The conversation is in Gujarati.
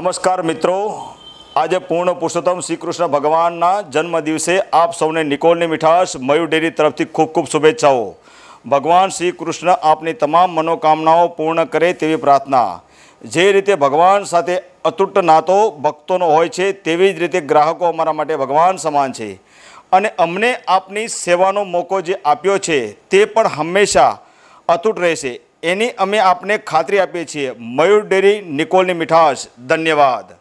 નમસ્કાર મિત્રો આજે પૂર્ણ પુરુષોત્તમ શ્રી કૃષ્ણ ભગવાનના જન્મદિવસે આપ સૌને નિકોલની મીઠાશ મયુર ડેરી તરફથી ખૂબ ખૂબ શુભેચ્છાઓ ભગવાન શ્રી કૃષ્ણ આપની તમામ મનોકામનાઓ પૂર્ણ કરે તેવી પ્રાર્થના જે રીતે ભગવાન સાથે અતૂટ નાતો ભક્તોનો હોય છે તેવી જ રીતે ગ્રાહકો અમારા માટે ભગવાન સમાન છે અને અમને આપની સેવાનો મોકો જે આપ્યો છે તે પણ હંમેશા અતૂટ રહેશે એની અમે આપને ખાતરી આપીએ છીએ મયુર ડેરી નિકોલની મીઠાશ ધન્યવાદ